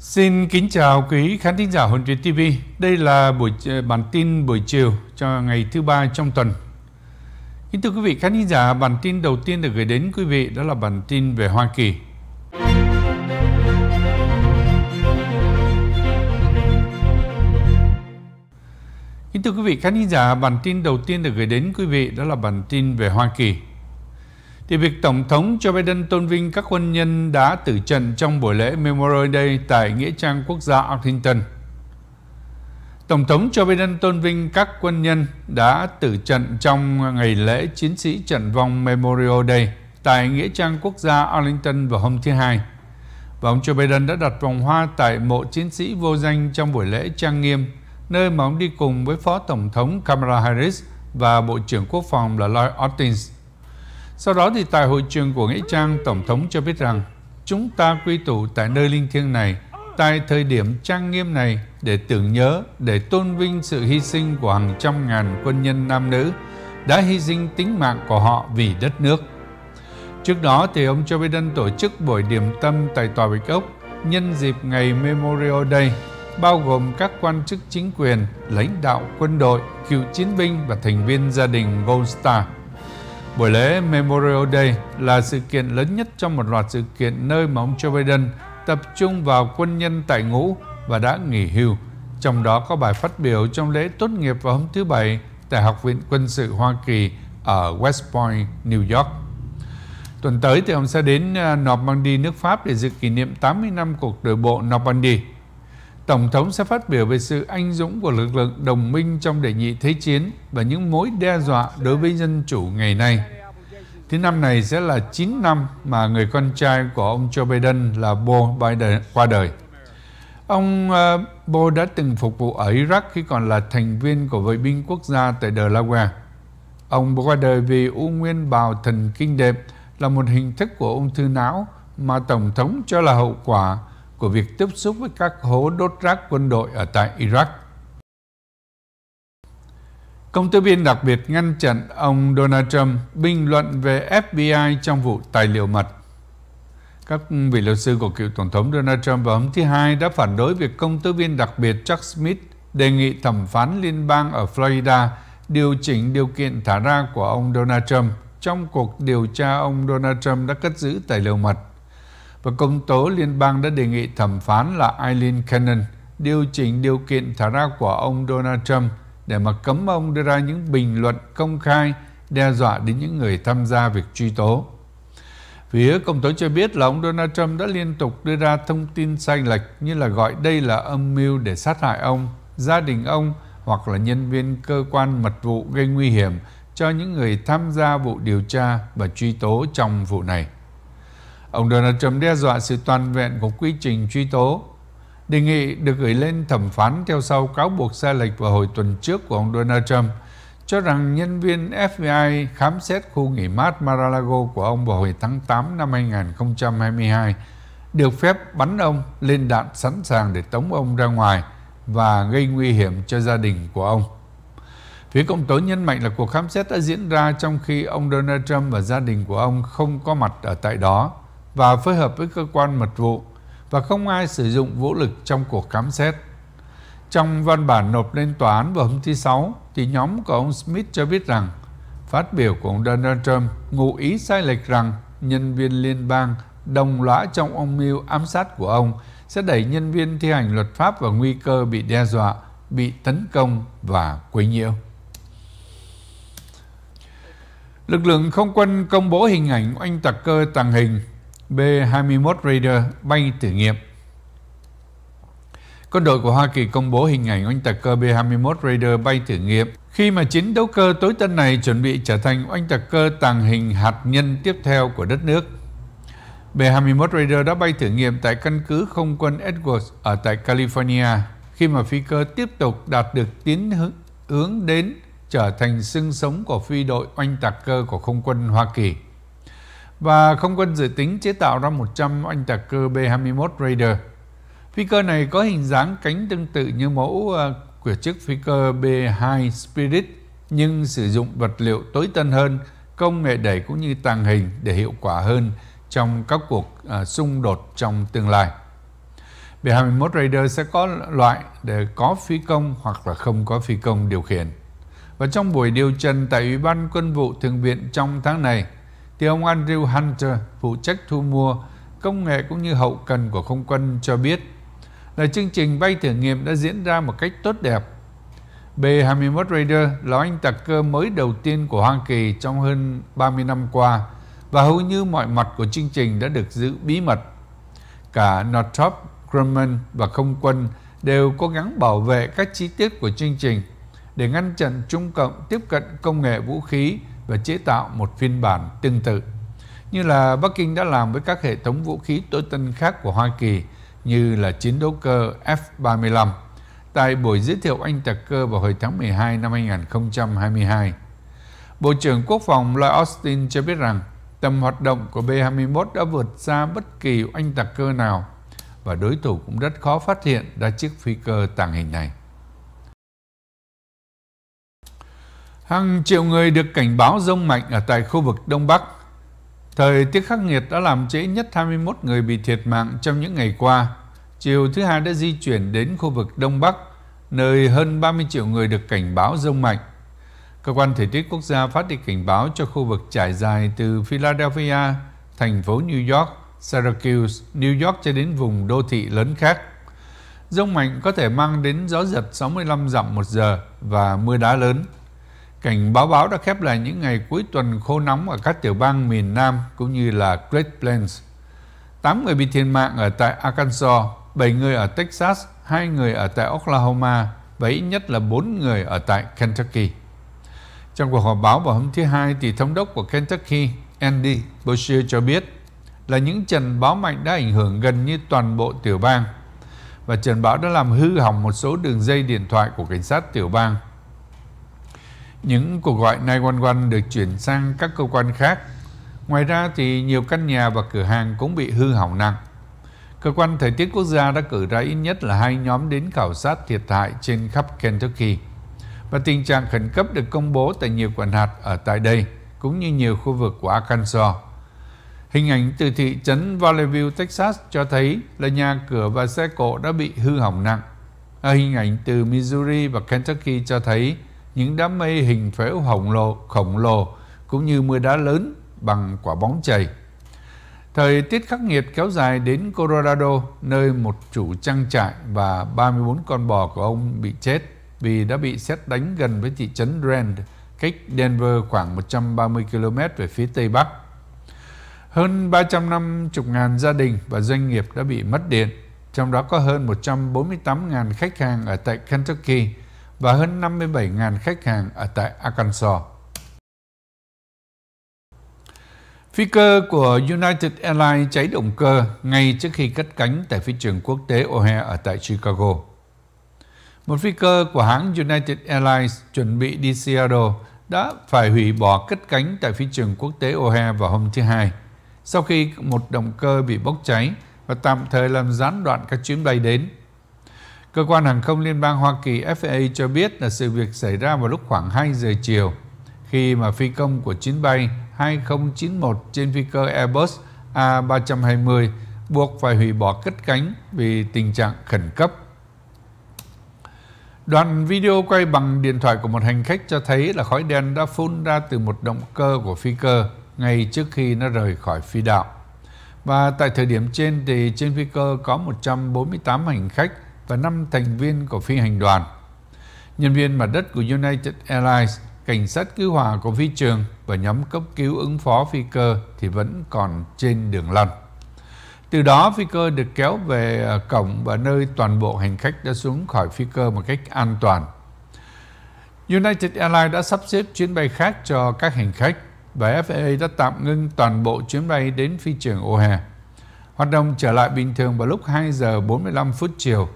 Xin kính chào quý khán thính giả Hồn Truyền TV. Đây là buổi ờ, bản tin buổi chiều cho ngày thứ ba trong tuần. Kính thưa quý vị khán thính giả, bản tin đầu tiên được gửi đến quý vị đó là bản tin về Hoa Kỳ. Kính thưa quý vị khán thính giả, bản tin đầu tiên được gửi đến quý vị đó là bản tin về Hoa Kỳ thì việc Tổng thống Joe Biden tôn vinh các quân nhân đã tử trận trong buổi lễ Memorial Day tại Nghĩa trang Quốc gia Arlington. Tổng thống Joe Biden tôn vinh các quân nhân đã tử trận trong ngày lễ chiến sĩ trận vong Memorial Day tại Nghĩa trang Quốc gia Arlington vào hôm thứ Hai. Và ông Joe Biden đã đặt vòng hoa tại mộ chiến sĩ vô danh trong buổi lễ trang nghiêm, nơi mà ông đi cùng với Phó Tổng thống Kamala Harris và Bộ trưởng Quốc phòng là Lloyd Austin. Sau đó thì tại hội trường của Nghĩa Trang, Tổng thống cho biết rằng chúng ta quy tụ tại nơi linh thiêng này tại thời điểm trang nghiêm này để tưởng nhớ, để tôn vinh sự hy sinh của hàng trăm ngàn quân nhân nam nữ đã hy sinh tính mạng của họ vì đất nước. Trước đó thì ông Joe Biden tổ chức buổi điểm tâm tại Tòa Bạch Ốc nhân dịp ngày Memorial Day, bao gồm các quan chức chính quyền, lãnh đạo quân đội, cựu chiến binh và thành viên gia đình Gold Star – Buổi lễ Memorial Day là sự kiện lớn nhất trong một loạt sự kiện nơi mà ông Joe Biden tập trung vào quân nhân tại ngũ và đã nghỉ hưu. Trong đó có bài phát biểu trong lễ tốt nghiệp vào hôm thứ Bảy tại Học viện Quân sự Hoa Kỳ ở West Point, New York. Tuần tới thì ông sẽ đến à, Normandy, nước Pháp để dự kỷ niệm 80 năm cuộc đổ bộ Normandy. Tổng thống sẽ phát biểu về sự anh dũng của lực lượng đồng minh trong đề nghị thế chiến và những mối đe dọa đối với dân chủ ngày nay. Thứ năm này sẽ là 9 năm mà người con trai của ông Joe Biden là Bo Biden qua đời. Ông uh, ờ, Bo đã từng phục vụ ở Iraq khi còn là thành viên của vệ binh quốc gia tại Delaware. Ông qua đời vì u nguyên bào thần kinh đệm là một hình thức của ung thư não mà Tổng thống cho là hậu quả của việc tiếp xúc với các hố đốt rác quân đội ở tại Iraq. Công tố viên đặc biệt ngăn chặn ông Donald Trump bình luận về FBI trong vụ tài liệu mật. Các vị luật sư của cựu Tổng thống Donald Trump vào hôm thứ Hai đã phản đối việc công tố viên đặc biệt Chuck Smith đề nghị thẩm phán liên bang ở Florida điều chỉnh điều kiện thả ra của ông Donald Trump trong cuộc điều tra ông Donald Trump đã cất giữ tài liệu mật và công tố liên bang đã đề nghị thẩm phán là Eileen Cannon điều chỉnh điều kiện thả ra của ông Donald Trump để mà cấm ông đưa ra những bình luận công khai đe dọa đến những người tham gia việc truy tố. Phía công tố cho biết là ông Donald Trump đã liên tục đưa ra thông tin sai lệch như là gọi đây là âm mưu để sát hại ông, gia đình ông hoặc là nhân viên cơ quan mật vụ gây nguy hiểm cho những người tham gia vụ điều tra và truy tố trong vụ này. Ông Donald Trump đe dọa sự toàn vẹn của quy trình truy tố. Đề nghị được gửi lên thẩm phán theo sau cáo buộc sai lệch vào hồi tuần trước của ông Donald Trump cho rằng nhân viên FBI khám xét khu nghỉ mát Mar-a-Lago của ông vào hồi tháng 8 năm 2022 được phép bắn ông lên đạn sẵn sàng để tống ông ra ngoài và gây nguy hiểm cho gia đình của ông. Phía công tố nhấn mạnh là cuộc khám xét đã diễn ra trong khi ông Donald Trump và gia đình của ông không có mặt ở tại đó và phối hợp với cơ quan mật vụ và không ai sử dụng vũ lực trong cuộc khám xét. Trong văn bản nộp lên tòa án vào hôm thứ Sáu, thì nhóm của ông Smith cho biết rằng phát biểu của ông Donald Trump ngụ ý sai lệch rằng nhân viên liên bang đồng lõa trong ông mưu ám sát của ông sẽ đẩy nhân viên thi hành luật pháp vào nguy cơ bị đe dọa, bị tấn công và quấy nhiễu. Lực lượng không quân công bố hình ảnh oanh tạc cơ tàng hình B-21 Raider bay thử nghiệm. Quân đội của Hoa Kỳ công bố hình ảnh oanh tạc cơ B-21 Raider bay thử nghiệm khi mà chiến đấu cơ tối tân này chuẩn bị trở thành oanh tạc cơ tàng hình hạt nhân tiếp theo của đất nước. B-21 Raider đã bay thử nghiệm tại căn cứ không quân Edwards ở tại California khi mà phi cơ tiếp tục đạt được tiến hướng, hướng đến trở thành xương sống của phi đội oanh tạc cơ của không quân Hoa Kỳ và không quân dự tính chế tạo ra 100 oanh tạc cơ B-21 Raider. Phi cơ này có hình dáng cánh tương tự như mẫu ờ, của chiếc phi cơ B-2 Spirit nhưng sử dụng vật liệu tối tân hơn, công nghệ đẩy cũng như tàng hình để hiệu quả hơn trong các cuộc ờ, xung đột trong tương lai. B-21 Raider sẽ có loại để có phi công hoặc là không có phi công điều khiển. Và trong buổi điều trần tại Ủy ban Quân vụ Thượng viện trong tháng này, thì ông Andrew Hunter, phụ trách thu mua công nghệ cũng như hậu cần của không quân cho biết là chương trình bay thử nghiệm đã diễn ra một cách tốt đẹp. B-21 Raider là anh tạc cơ mới đầu tiên của Hoa Kỳ trong hơn 30 năm qua và hầu như mọi mặt của chương trình đã được giữ bí mật. Cả Northrop Grumman và không quân đều cố gắng bảo vệ các chi tiết của chương trình để ngăn chặn Trung Cộng tiếp cận công nghệ vũ khí và chế tạo một phiên bản tương tự, như là Bắc Kinh đã làm với các hệ thống vũ khí tối tân khác của Hoa Kỳ như là chiến đấu cơ F-35 tại buổi giới thiệu anh Tạc Cơ vào hồi tháng 12 năm 2022. Bộ trưởng Quốc phòng Lloyd Austin cho biết rằng tầm hoạt động của B-21 đã vượt xa bất kỳ anh tạc cơ nào và đối thủ cũng rất khó phát hiện ra chiếc phi cơ tàng hình này. Hàng triệu người được cảnh báo rông mạnh ở tại khu vực Đông Bắc. Thời tiết khắc nghiệt đã làm trễ nhất 21 người bị thiệt mạng trong những ngày qua. Chiều thứ hai đã di chuyển đến khu vực Đông Bắc, nơi hơn 30 triệu người được cảnh báo rông mạnh. Cơ quan Thời tiết Quốc gia phát đi cảnh báo cho khu vực trải dài từ Philadelphia, thành phố New York, Syracuse, New York cho đến vùng đô thị lớn khác. Rông mạnh có thể mang đến gió giật 65 dặm một giờ và mưa đá lớn. Cảnh báo báo đã khép lại những ngày cuối tuần khô nóng ở các tiểu bang miền Nam cũng như là Great Plains. 8 người bị thiệt mạng ở tại Arkansas, 7 người ở Texas, 2 người ở tại Oklahoma và ít nhất là 4 người ở tại Kentucky. Trong cuộc họp báo vào hôm thứ Hai, thì thống đốc của Kentucky Andy Beshear cho biết là những trận bão mạnh đã ảnh hưởng gần như toàn bộ tiểu bang và trận bão đã làm hư hỏng một số đường dây điện thoại của cảnh sát tiểu bang – những cuộc gọi 911 được chuyển sang các cơ quan khác. Ngoài ra thì nhiều căn nhà và cửa hàng cũng bị hư hỏng nặng. Cơ quan Thời tiết Quốc gia đã cử ra ít nhất là hai nhóm đến khảo sát thiệt hại trên khắp Kentucky. Và tình trạng khẩn cấp được công bố tại nhiều quận hạt ở tại đây, cũng như nhiều khu vực của Arkansas. Hình ảnh từ thị trấn Valley View, Texas cho thấy là nhà cửa và xe cộ đã bị hư hỏng nặng. Hình ảnh từ Missouri và Kentucky cho thấy những đám mây hình phễu khổng lồ, khổng lồ cũng như mưa đá lớn bằng quả bóng chày. Thời tiết khắc nghiệt kéo dài đến Colorado, nơi một chủ trang trại và 34 con bò của ông bị chết vì đã bị xét đánh gần với thị trấn Rand, cách Denver khoảng 130 km về phía tây bắc. Hơn 350 ngàn gia đình và doanh nghiệp đã bị mất điện, trong đó có hơn 148 ngàn khách hàng ở tại Kentucky và hơn 57.000 khách hàng ở tại Arkansas. Phi cơ của United Airlines cháy động cơ ngay trước khi cất cánh tại phi trường quốc tế O'Hare ở tại Chicago. Một phi cơ của hãng United Airlines chuẩn bị đi Seattle đã phải hủy bỏ cất cánh tại phi trường quốc tế O'Hare vào hôm thứ Hai, sau khi một động cơ bị bốc cháy và tạm thời làm gián đoạn các chuyến bay đến Cơ quan hàng không Liên bang Hoa Kỳ FAA cho biết là sự việc xảy ra vào lúc khoảng 2 giờ chiều khi mà phi công của chuyến bay 2091 trên phi cơ Airbus A320 buộc phải hủy bỏ cất cánh vì tình trạng khẩn cấp. Đoạn video quay bằng điện thoại của một hành khách cho thấy là khói đen đã phun ra từ một động cơ của phi cơ ngay trước khi nó rời khỏi phi đạo. Và tại thời điểm trên thì trên phi cơ có 148 hành khách và 5 thành viên của phi hành đoàn. Nhân viên mặt đất của United Airlines, cảnh sát cứu hỏa của phi trường và nhóm cấp cứu ứng phó phi cơ thì vẫn còn trên đường lăn. Từ đó phi cơ được kéo về à, cổng và nơi toàn bộ hành khách đã xuống khỏi phi cơ một cách an toàn. United Airlines đã sắp xếp chuyến bay khác cho các hành khách và FAA đã tạm ngưng toàn bộ chuyến bay đến phi trường O'Hare. Hoạt động trở lại bình thường vào lúc 2 giờ 45 phút chiều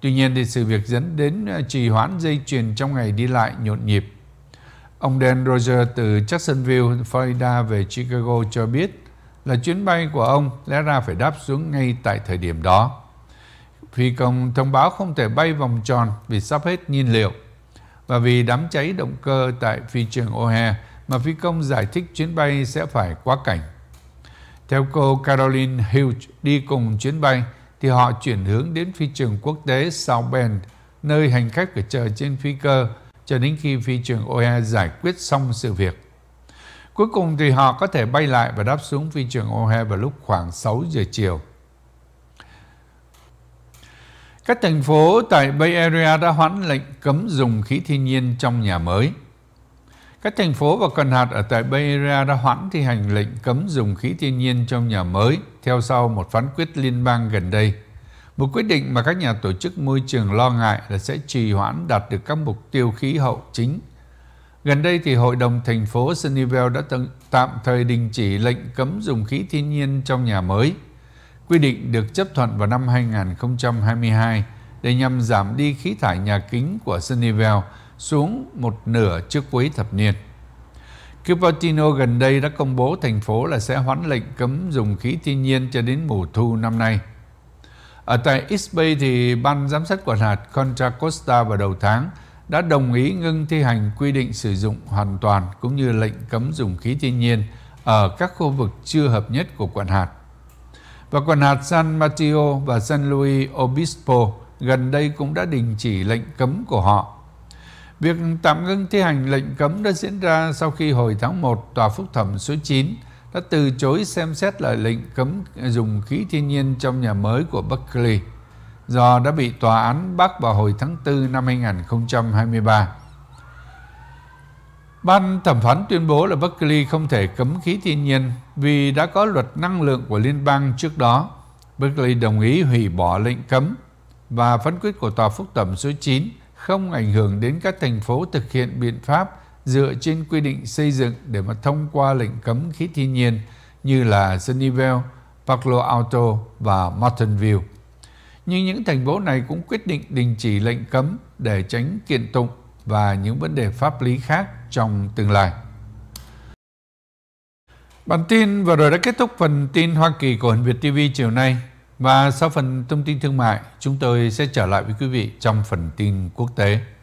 Tuy nhiên thì sự việc dẫn đến ờ, trì hoãn dây chuyền trong ngày đi lại nhộn nhịp. Ông Dan Roger từ Jacksonville, Florida về Chicago cho biết là chuyến bay của ông lẽ ra phải đáp xuống ngay tại thời điểm đó. Phi công thông báo không thể bay vòng tròn vì sắp hết nhiên liệu và vì đám cháy động cơ tại phi trường O'Hare mà phi công giải thích chuyến bay sẽ phải quá cảnh. Theo cô Caroline Hughes đi cùng chuyến bay, thì họ chuyển hướng đến phi trường quốc tế South Bend, nơi hành khách phải chờ trên phi cơ cho đến khi phi trường OE giải quyết xong sự việc. Cuối cùng thì họ có thể bay lại và đáp xuống phi trường O'Hare vào lúc khoảng 6 giờ chiều. Các thành phố tại Bay Area đã hoãn lệnh cấm dùng khí thiên nhiên trong nhà mới. Các thành phố và cần hạt ở tại Bay Area đã hoãn thi hành lệnh cấm dùng khí thiên nhiên trong nhà mới theo sau một phán quyết liên bang gần đây. Một quyết định mà các nhà tổ chức môi trường lo ngại là sẽ trì hoãn đạt được các mục tiêu khí hậu chính. Gần đây thì Hội đồng thành phố Sunnyvale đã tạm thời đình chỉ lệnh cấm dùng khí thiên nhiên trong nhà mới. Quy định được chấp thuận vào năm 2022 để nhằm giảm đi khí thải nhà kính của Sunnyvale xuống một nửa trước cuối thập niên. Cupertino gần đây đã công bố thành phố là sẽ hoãn lệnh cấm dùng khí thiên nhiên cho đến mùa thu năm nay. Ở tại East Bay thì ban giám sát quản hạt Contra Costa vào đầu tháng đã đồng ý ngưng thi hành quy định sử dụng hoàn toàn cũng như lệnh cấm dùng khí thiên nhiên ở các khu vực chưa hợp nhất của quận hạt. Và quận hạt San Mateo và San Luis Obispo gần đây cũng đã đình chỉ lệnh cấm của họ Việc tạm ngưng thi hành lệnh cấm đã diễn ra sau khi hồi tháng 1 Tòa Phúc thẩm số 9 đã từ chối xem xét lại lệnh cấm dùng khí thiên nhiên trong nhà mới của Berkeley do đã bị tòa án bác vào hồi tháng 4 năm 2023. Ban thẩm phán tuyên bố là Berkeley không thể cấm khí thiên nhiên vì đã có luật năng lượng của liên bang trước đó. Berkeley đồng ý hủy bỏ lệnh cấm và phán quyết của tòa phúc thẩm số 9 không ảnh hưởng đến các thành phố thực hiện biện pháp dựa trên quy định xây dựng để mà thông qua lệnh cấm khí thiên nhiên như là Sunnyvale, Palo Alto và Mountain View. Nhưng những thành phố này cũng quyết định đình chỉ lệnh cấm để tránh kiện tụng và những vấn đề pháp lý khác trong tương lai. Bản tin vừa rồi đã kết thúc phần tin Hoa Kỳ của Hình Việt TV chiều nay. Và sau phần thông tin thương mại, chúng tôi sẽ trở lại với quý vị trong phần tin quốc tế.